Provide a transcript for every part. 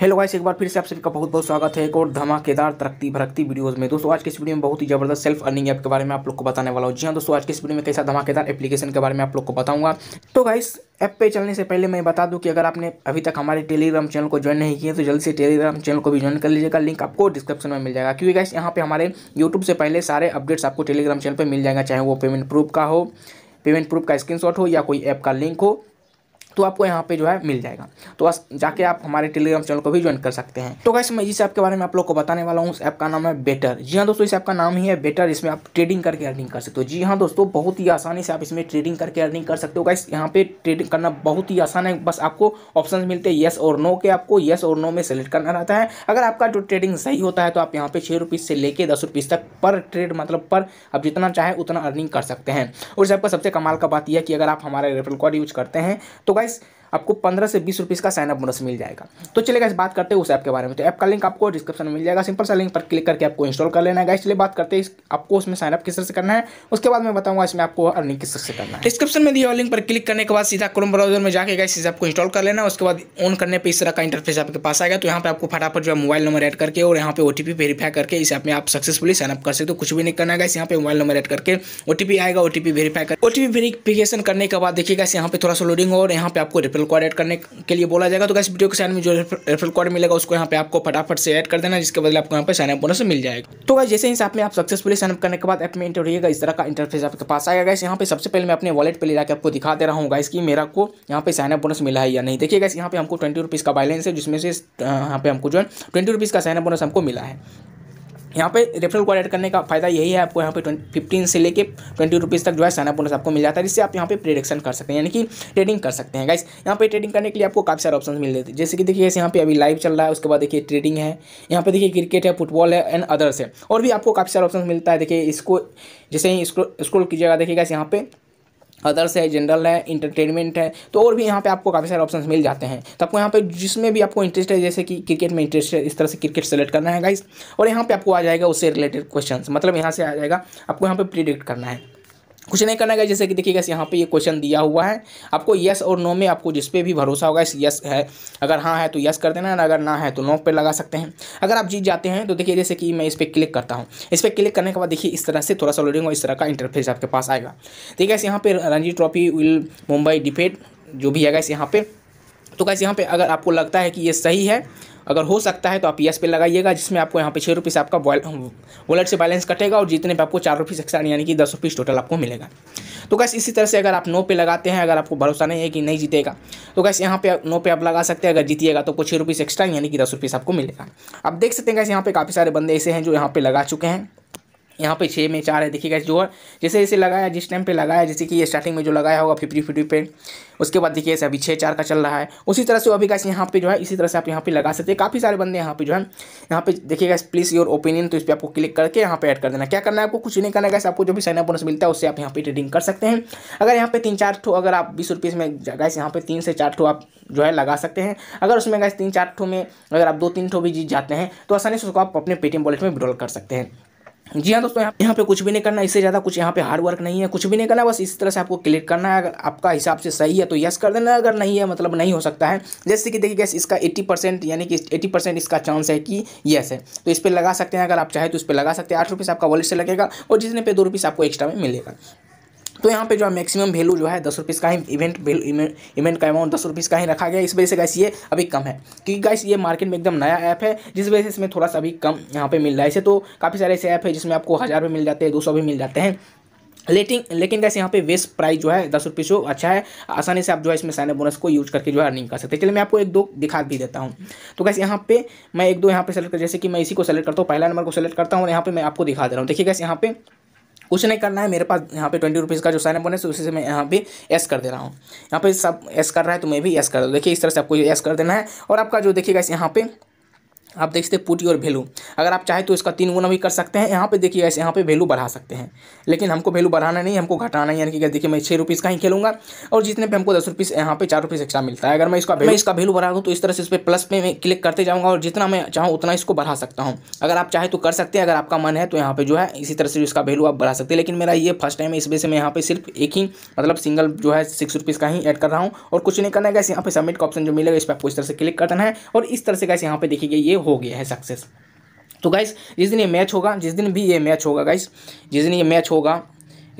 Hello guys एक बार फिर से आप सभी का बहुत बहुत स्वागत है एक और धमाकेदार तरक्की भरक्ती वीडियोस में दोस्तों आज के इस वीडियो में बहुत ही जबरदस्त सेल्फ अर्निंग ऐप के बारे में आप लोग को बताने वाला हूँ जी हाँ दोस्तों आज के इस वीडियो में कैसा धमाकेदार एप्लीकेशन के बारे में आप लोग को बताऊंगा तो गाइस ऐप पे चलने से पहले मैं बता दूं कि अगर आपने अभी तक हमारे टेलीग्राम चैनल को ज्वाइन नहीं किया तो जल्दी से टेलीग्राम चैनल को भी ज्वाइन कर लीजिएगा लिंक आपको डिस्क्रिप्शन में मिल जाएगा क्योंकि गाइस यहाँ पे हमारे यूट्यूब से पहले सारे अपडेट्स आपको टेलीग्राम चैनल पर मिल जाएगा चाहे वो पेमेंट प्रूफ का हो पेमेंट प्रूफ का स्क्रीनशॉट हो या कोई ऐप का लिंक हो तो आपको यहाँ पे जो है मिल जाएगा तो बस जाके आप हमारे टेलीग्राम चैनल को भी ज्वाइन कर सकते हैं तो कैसे मैं इस ऐप के बारे में आप लोग को बताने वाला हूँ उस ऐप का नाम है बेटर जी हाँ दोस्तों इस ऐप का नाम ही है बेटर इसमें आप ट्रेडिंग करके अर्निंग कर सकते हो जी हाँ दोस्तों बहुत ही आसानी से आप इसमें ट्रेडिंग करके अर्निंग कर सकते हो कैसे यहाँ पे ट्रेडिंग करना बहुत ही आसान है बस आपको ऑप्शन मिलते हैं येस और नो के आपको येस और नो में सेलेक्ट करना रहता है अगर आपका जो ट्रेडिंग सही होता है तो आप यहाँ पे छः रुपीज़ से लेकर दस रुपीज़ तक पर ट्रेड मतलब पर आप जितना चाहें उतना अर्निंग कर सकते हैं और इस ऐप का सबसे कमाल का बात यह है कि अगर आप हमारे रेफरल कॉड यूज करते हैं तो गाइस guys. आपको पंद्रह से बीस रुपीज़ का साइनअप बोनस मिल जाएगा तो चलेगा इस बात करते हैं उस ऐप के बारे में तो ऐप का लिंक आपको डिस्क्रिप्शन में मिल जाएगा सिंपल सा लिंक पर क्लिक करके आपको इंस्टॉल कर लेना है इसलिए बात करते हैं आपको उसमें साइनअप किस तरह से करना है उसके बाद मैं बताऊँगा इसमें आपको अर्निंग किस तरह से करना है डिस्क्रिप्शन में दिया लिंक पर क्लिक करने के बाद सीधा क्रोम ब्राउजर में जाकर गैस आपको इंस्टॉल कर लेना उसके बाद ऑन करने पर इस तरह का इंटरफेस आपके पास आएगा तो यहाँ पर आपको फटाफट जो है मोबाइल नंबर एड करके और यहाँ पे ओ वेरीफाई करके इस ऐप में आप सक्सेसफुली साइनअप कर सकते हो कुछ भी नहीं करना है यहाँ पे मोबाइल नंबर एड करके ओ आएगा ओ वेरीफाई कर ओ वेरीफिकेशन करने के बाद देखिएगा यहाँ पे थोड़ा सा लोडिंग और यहाँ पे आपको रिप्लाई रेफरल कोड ऐड करने के लिए बोला जाएगा तो कैसे वीडियो के साइन में जो रेफरल कोड मिलेगा उसको यहाँ पे आपको फटाफट से ऐड कर देना जिसके बदले आपको यहाँ पे साइनअप बोनस मिल जाएगा तो गाइस जैसे हिसाब में आप सक्सेसफुली साइनअप करने के बाद ऐप में इंटर होगा इस तरह का इंटरफेस आपके पास आएगा गाइस यहाँ पे सबसे पहले मैं अपने वॉलेट पर ले जाकर आपको दिखा दे रहा हूँ गाइस की मेरा को यहाँ पे साइनअप बोनस मिला है या नहीं देखिए गाइस यहाँ पे हमको ट्वेंटी रुपीज़ का बैलेंस है जिसमें से यहाँ पे हमको जो है ट्वेंटी रुपीज़ का साइनअप बोनस हमको मिला है यहाँ पे रेफरल कोड ऐड करने का फायदा यही है आपको यहाँ पे ट्वेंटी फिफ्टीन से लेके ट्वेंटी रुपीज़ तक जो है सैनअप बोनस आपको मिल जाता है जिससे आप यहाँ पे प्रेडिक्शन कर सकते हैं यानी कि ट्रेडिंग कर सकते हैं गाइस यहाँ पे ट्रेडिंग करने के लिए आपको काफ़ी सारे ऑप्शन मिल जाते हैं जैसे कि देखिए यहाँ पे अभी लाइव चल रहा है उसके बाद देखिए ट्रेडिंग है यहाँ पे देखिए क्रिकेट है फुटबॉल है एंड अदर्स है और भी आपको काफ़ी सारे ऑप्शन मिलता है देखिए इसको जैसे ही स्क्रोल कीजिएगा देखिए गाइस यहाँ पे अदर्स है जनरल है इंटरटेनमेंट है तो और भी यहाँ पे आपको काफ़ी सारे ऑप्शंस मिल जाते हैं तो आपको यहाँ पे जिसमें भी आपको इंटरेस्ट है जैसे कि क्रिकेट में इंटरेस्ट है इस तरह से क्रिकेट सेलेक्ट करना है गाइस और यहाँ पे आपको आ जाएगा उससे रिलेटेड क्वेश्चंस मतलब यहाँ से आ जाएगा आपको यहाँ पे प्रिडिक्ट करना है कुछ नहीं करना है जैसे कि देखिएगा यहाँ पे ये क्वेश्चन दिया हुआ है आपको यस और नो में आपको जिस पे भी भरोसा होगा इस यस है अगर हाँ है तो यस कर देना अगर ना है तो नो पे लगा सकते हैं अगर आप जीत जाते हैं तो देखिए जैसे कि मैं इस पर क्लिक करता हूँ इस पर क्लिक करने के बाद देखिए इस तरह से थोड़ा सा लोडिंग और इस तरह का इंटरफेस आपके पास आएगा ठीक है यहाँ पर Ranji trophy will Mumbai defeat जो भी है इस यहाँ पर तो कैसे यहाँ पे अगर आपको लगता है कि ये सही है अगर हो सकता है तो आप यस पे लगाइएगा जिसमें आपको यहाँ पे छः रुपीस आपका वॉलेट से बैलेंस कटेगा और जितने पे आपको चार रुपीस एक्स्ट्रा यानी कि दस रुपीस टोटल आपको मिलेगा तो कैसे इसी तरह से अगर आप नो पे लगाते हैं अगर आपको भरोसा नहीं है कि नहीं जीतेगा तो कैसे यहाँ पे नो पे आप लगा सकते हैं अगर जीतिएगा तो आपको छः रुपीस एक्स्ट्रा यानी कि दस रुपीस आपको मिलेगा आप देख सकते हैं कैसे यहाँ पे काफ़ी सारे बंदे ऐसे हैं जो यहाँ पे लगा चुके हैं यहाँ पे छः में चार है देखिएगा जो जैसे जैसे लगाया जिस टाइम पे लगाया जैसे कि ये स्टार्टिंग में जो लगाया होगा फिफ्टी फिफ्टी पे उसके बाद देखिए ऐसे अभी छः चार का चल रहा है उसी तरह से अभी गैस यहाँ पे जो है इसी तरह से आप यहाँ पे लगा सकते हैं काफ़ी सारे बंदे यहाँ पे जो है यहाँ पे देखिएगा प्लीज़ योर ओपिनियन तो इस पर आपको क्लिक करके यहाँ पे ऐड कर देना क्या करना है आपको कुछ नहीं करना गैस आपको जो भी साइन अपनस मिलता है उससे आप यहाँ पे ट्रेडिंग कर सकते हैं अगर यहाँ पे तीन चार ठो अगर आप बीस रुपीज़ में गैस यहाँ पे तीन से चार ठो आप जो है लगा सकते हैं अगर उसमें गैस तीन चार ठो में अगर आप दो तीन ठो भी जीत जाते हैं तो आसानी से उसको आप अपने पेटीएम वॉलेट में विड्रॉल कर सकते हैं जी हाँ दोस्तों यहाँ पे कुछ भी नहीं करना इससे ज़्यादा कुछ यहाँ पे हार्ड वर्क नहीं है कुछ भी नहीं करना बस इस तरह से आपको क्लिक करना है अगर आपका हिसाब से सही है तो यस कर देना अगर नहीं है मतलब नहीं हो सकता है जैसे कि देखिए गैस इसका 80 परसेंट यानी कि 80 परसेंट इसका चांस है कि यस है तो इस पर लगा सकते हैं अगर आप चाहे तो इस पर लगा सकते हैं आठ आपका वॉलेट से लगेगा और जितने पे दो आपको एक्स्ट्रा में मिलेगा तो यहाँ पे जो है मैक्सिमम वैल्यू जो है दस रुपीस का ही इवेंट इवेंट का अमाउंट दस रुपीस का ही रखा गया इस वजह से गैस ये अभी कम है क्योंकि गैस ये मार्केट में एकदम नया ऐप है जिस वजह से इसमें थोड़ा सा अभी कम यहाँ पे मिल रहा है इसे तो काफ़ी सारे ऐसे ऐप है जिसमें आपको हज़ार भी मिल जाते हैं दो सौ भी मिल जाते हैं लेकिन लेकिन कैसे यहाँ पे वेस्ट प्राइस जो है दस रुपये से अच्छा है आसानी से आप जो है इसमें साइन बोनस को यूज करके जो है अर्निंग कर सकते हैं चलिए मैं आपको एक दो दिखा भी देता हूँ तो कैसे यहाँ पे मैं एक दो यहाँ पे सेलेक्ट जैसे कि मैं इसी को सेलेक्ट करता हूँ पहला नंबर को सेलेक्ट करता हूँ और यहाँ पे मैं आपको दिखा दे रहा हूँ देखिए कैसे यहाँ पे कुछ नहीं करना है मेरे पास यहाँ पे ट्वेंटी रुपीज़ का जो साइन बोनस है उसी से मैं यहाँ पे एस कर दे रहा हूँ यहाँ पे सब एस कर रहा है तो मैं भी एस कर हूँ देखिए इस तरह से आपको एस कर देना है और आपका जो देखिएगा यहाँ पे आप देख सकते पुट योर वैल्यू अगर आप चाहे तो इसका तीन गुना भी कर सकते हैं यहाँ पे देखिए ऐसे यहाँ पे वैल्यू बढ़ा सकते हैं लेकिन हमको वैल्यू बढ़ाना नहीं हमको घटाना है यानी कि देखिए मैं छः रुपीज़ का ही खेलूँगा और जितने पे हमको दस रुपीज़ यहाँ पे चार रुपीज़ एक्स्ट्रा मिलता है अगर मैं इसका मैं इसका वैल्यू बढ़ा दूँ तो इस तरह से इस पर प्लस पे मैं क्लिक करते जाऊँगा और जितना मैं चाहूँ उतना इसको बढ़ा सकता हूँ अगर आप चाहे तो कर सकते हैं अगर आपका मन है तो यहाँ पर जो है इसी तरह से इसका वैल्यू आप बढ़ा सकते हैं लेकिन मेरा ये फर्स्ट टाइम है इस वजह से मैं यहाँ पर सिर्फ एक ही मतलब सिंगल जो है सिक्स रुपीज़ का ही एड कर रहा हूँ और कुछ नहीं करना है कैसे यहाँ पे सबमिट का ऑप्शन जो मिलेगा इस पर आपको इस तरह से क्लिक करना है और इस तरह से कैसे यहाँ पे देखिए ये हो गया है सक्सेस तो गाइस जिस दिन ये मैच होगा जिस दिन भी ये मैच होगा गाइस जिस दिन ये मैच होगा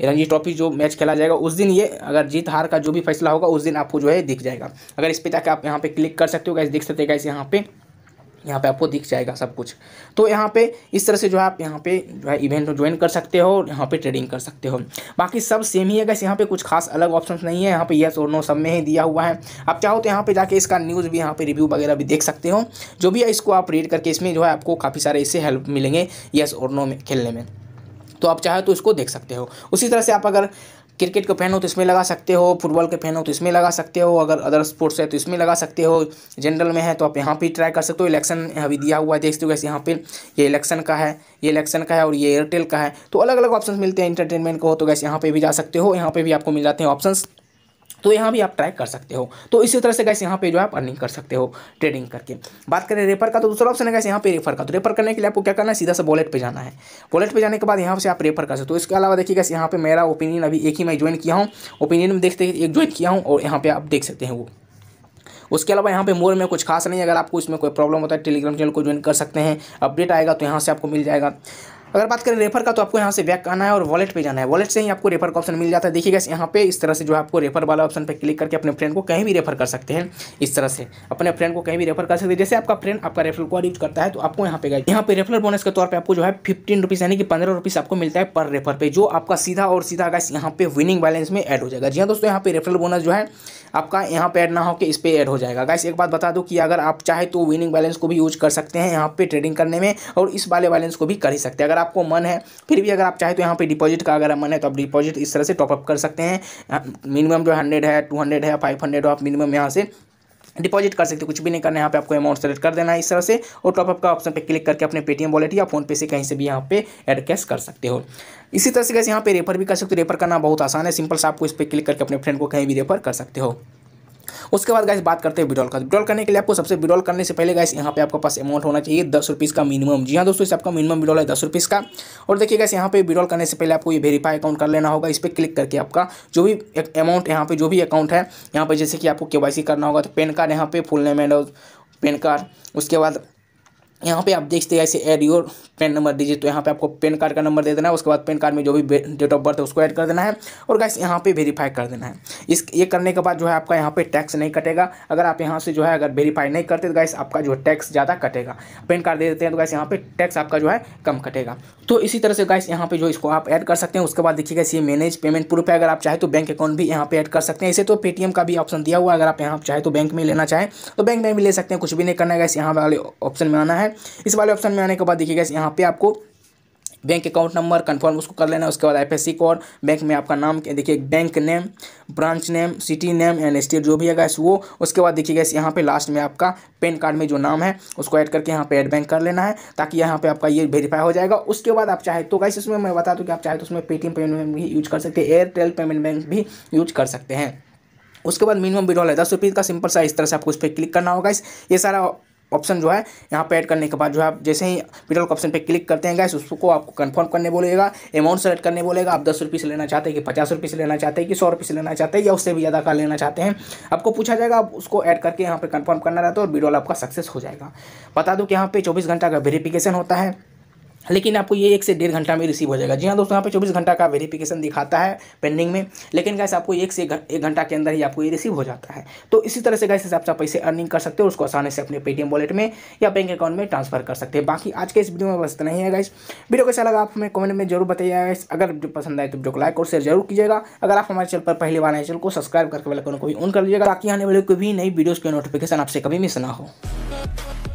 रणजी ट्रॉफी जो मैच खेला जाएगा उस दिन ये अगर जीत हार का जो भी फैसला होगा उस दिन आपको जो है दिख जाएगा अगर इस पर जाकर आप यहाँ पे क्लिक कर सकते हो गाइस देख सकते हैं गाइस यहाँ पे यहाँ पे आपको दिख जाएगा सब कुछ तो यहाँ पे इस तरह से जो है आप यहाँ पे जो है इवेंट ज्वाइन कर सकते हो और यहाँ पे ट्रेडिंग कर सकते हो बाकी सब सेम ही है गैस यहाँ पे कुछ खास अलग ऑप्शन नहीं है यहाँ पे यस और नो सब में ही दिया हुआ है आप चाहो तो यहाँ पे जाके इसका न्यूज़ भी यहाँ पे रिव्यू वगैरह भी देख सकते हो जो भी है इसको आप रीड करके इसमें जो है आपको काफ़ी सारे इससे हेल्प मिलेंगे येस और नो में खेलने में तो आप चाहे तो इसको देख सकते हो उसी तरह से आप अगर क्रिकेट के फैन हो तो इसमें लगा सकते हो फुटबॉल के फैन हो तो इसमें लगा सकते हो अगर अदर स्पोर्ट्स है तो इसमें लगा सकते हो जनरल में है तो आप यहाँ पर ट्राई कर सकते हो इलेक्शन अभी दिया हुआ है देखते हो कैसे यहाँ पर ये इलेक्शन का है ये इलेक्शन का है और ये एयरटेल का है तो अलग अलग ऑप्शन मिलते हैं इंटरटेनमेंट को हो तो कैसे यहाँ पर भी जा सकते हो यहाँ पर भी आपको मिल जाते हैं ऑप्शन तो यहाँ भी आप ट्राई कर सकते हो तो इसी तरह से गैस यहाँ पे जो है आप अर्निंग कर सकते हो ट्रेडिंग करके बात करें रेफर का तो दूसरा ऑप्शन है गैस यहाँ पे रेफर का तो रेफर करने के लिए आपको क्या करना है सीधा से वॉलेट पे जाना है वॉलेट पे जाने के बाद यहाँ से आप रेफर कर सकते हो तो इसके अलावा देखिए गैस यहाँ पे मेरा ओपिनियन अभी एक ही मैं ज्वाइन किया हूँ ओपिनियन में देखते एक ज्वाइन किया हूँ और यहाँ पर आप देख सकते हैं वो उसके अलावा यहाँ पे मोर में कुछ खास नहीं अगर आपको इसमें कोई प्रॉब्लम होता है टेलीग्राम चैनल को ज्वाइन कर सकते हैं अपडेट आएगा तो यहाँ से आपको मिल जाएगा अगर बात करें रेफर का तो आपको यहाँ से बैक आना है और वॉलेट पे जाना है वॉलेट से ही आपको रेफर का ऑप्शन मिल जाता है देखिए गैस यहाँ पे इस तरह से जो है आपको रेफर वाला ऑप्शन पे क्लिक करके अपने फ्रेंड को कहीं भी रेफर कर सकते हैं इस तरह से अपने फ्रेंड को कहीं भी रेफर कर सकते हैं जैसे आपका फ्रेंड आपका रेफर कॉड यूज करता है तो आपको यहाँ पे गए यहाँ पे रेफर बोनस के तौर पर आपको जो है फिफ्टीन रुपीज़ यानी कि पंद्रह रुपीज़ आपको मिलता है पर रेफर पर जो आपका सीधा और सीधा गैस यहाँ पे विनिंग बैलेंस में एड हो जाएगा जी हाँ दोस्तों यहाँ पे रेफरल बोनस जो है आपका यहाँ पे ऐड ना हो कि इस पर एड हो जाएगा गैस एक बात बता दो कि अगर आप चाहे तो विनिंग बैलेंस को भी यूज कर सकते हैं यहाँ पे ट्रेडिंग करने में और इस वाले बैलेंस को भी कर ही सकते हैं अगर आपको मन है फिर भी अगर आप चाहे तो यहाँ पर डिपॉजिट का अगर मन है तो आप डिपॉजिट इस तरह से टॉपअप कर सकते हैं मिनिमम जो हंड्रेड है टू हंड्रेड है फाइव हंड्रेड आप मिनिमम यहाँ से डिपॉजिट कर सकते हो कुछ भी नहीं करना है यहाँ पे आपको अमाउंट सेलेक्ट कर देना है इस तरह से और टॉपअप का ऑप्शन पे क्लिक करके अपने पेटीएम वॉलेट या फोन पे से कहीं से भी यहाँ पे एड कैश कर सकते हो इसी तरह से कैसे यहाँ पे रेफर भी कर सकते हो रेफर करना बहुत आसान है सिंपल से आपको इस पर क्लिक करके अपने फ्रेंड को कहीं भी रेफर कर सकते हो उसके बाद गैस बात करते हैं विड्रॉल का विड्रॉल करने के लिए आपको सबसे विड्रॉल करने से पहले गैस यहाँ पे आपके पास अमाउंट होना चाहिए दस रुपीज़ का मिनिमम जी हाँ दोस्तों इस आपका मिनिमम विड्रॉल है दस रुपीज़ का और देखिए गैस यहाँ पे विड्रॉल करने से पहले आपको ये वेरीफाई अकाउंट कर लेना होगा इस पर क्लिक करके आपका जो भी अमाउंट यहाँ पर जो भी अकाउंट है यहाँ पर जैसे कि आपको के करना होगा तो पेन कार्ड यहाँ पे full name and PAN card उसके बाद यहाँ पे आप देखते हैं ऐसे एड योर पेन नंबर दीजिए तो यहाँ पे आपको पेन कार्ड का नंबर दे देना है उसके बाद पेन कार्ड में जो भी डेट ऑफ बर्थ है उसको ऐड कर देना है और गैस यहाँ पे वेरीफाई कर देना है इस ये करने के बाद जो है आपका यहाँ पे टैक्स नहीं कटेगा अगर आप यहाँ से जो है अगर वेरीफाई नहीं करते तो गैस आपका जो है टैक्स ज़्यादा कटेगा पेन कार्ड दे देते हैं तो गैस यहाँ पर टैक्स आपका जो है कम कटेगा तो इसी तरह से गैस यहाँ पर जो इसको आप ऐड कर सकते हैं उसके बाद देखिए गैस ये मैनेज पेमेंट प्रूफ है अगर आप चाहे तो बैंक अकाउंट भी यहाँ पर ऐड कर सकते हैं इसे तो पेटीएम का भी ऑप्शन दिया हुआ है अगर आप यहाँ चाहे तो बैंक में लेना चाहें तो बैंक में भी ले सकते हैं कुछ भी नहीं करना है गैस यहाँ वाले ऑप्शन में आना है इस वाले ऑप्शन में आने के बाद देखिएगा यहाँ पे आपको बैंक अकाउंट नंबर कंफर्म उसको कर लेना है उसके बाद आईएफएससी कोड बैंक में आपका नाम देखिए bank name branch name city name and state जो भी है गैस वो उसके बाद देखिए गैस यहाँ पे लास्ट में आपका पेन कार्ड में जो नाम है उसको ऐड करके यहाँ पे ऐड बैंक कर लेना है ताकि यहाँ पे आपका ये वेरीफाई हो जाएगा उसके बाद आप चाहे तो गैस इसमें मैं बता दूँ कि आप चाहे तो उसमें पेटीएम पेमेंट बैंक भी यूज कर सकते हैं एयरटेल पेमेंट बैंक भी यूज कर सकते हैं उसके बाद मिनिमम विड्रॉल है दस रुपीज़ का सिंपल सा इस तरह से आपको उस पर क्लिक करना होगा इस ये सारा ऑप्शन जो है यहाँ पे ऐड करने के बाद जो है आप जैसे ही पेट्रोल के ऑप्शन पे क्लिक करते हैं गैस उसको आपको कंफर्म करने बोलेगा अमाउंट सेलेक्ट करने बोलेगा आप दस रुपये से लेना चाहते हैं कि पचास रुपये से लेना चाहते हैं कि सौ रुपये से लेना चाहते हैं या उससे भी ज़्यादा का लेना चाहते हैं आपको पूछा जाएगा आप उसको ऐड करके यहाँ पर कन्फर्म करना रहता है और वीडियो आपका सक्सेस हो जाएगा बता दो कि यहाँ पर चौबीस घंटा का वेरीफिकेशन होता है लेकिन आपको ये एक से डेढ़ घंटा में रिसीव हो जाएगा जी हाँ दोस्तों यहाँ पे 24 घंटा का वेरिफिकेशन दिखाता है पेंडिंग में लेकिन गैस आपको एक से एक घंटा के अंदर ही आपको ये रिसीव हो जाता है तो इसी तरह से गैस हिसाब से आप पैसे अर्निंग कर सकते हो उसको आसानी से अपने पेटीएम वॉलेट में या बैंक अकाउंट में ट्रांसफर कर सकते हैं बाकी आज के इस वीडियो में बस इतना ही है गाइस वीडियो कैसा लगा आप हमें कमेंट में जरूर बताइएगा अगर वीडियो पसंद आए तो वीडियो को लाइक और शेयर जरूर कीजिएगा अगर आप हमारे चैनल पर पहले बार आए चैनल को सब्सक्राइब करके वाले को भी ऑन कर लीजिएगा ताकि आने वाले कोई भी नई वीडियोज़ के नोटिफिकेशन आपसे कभी मिस ना हो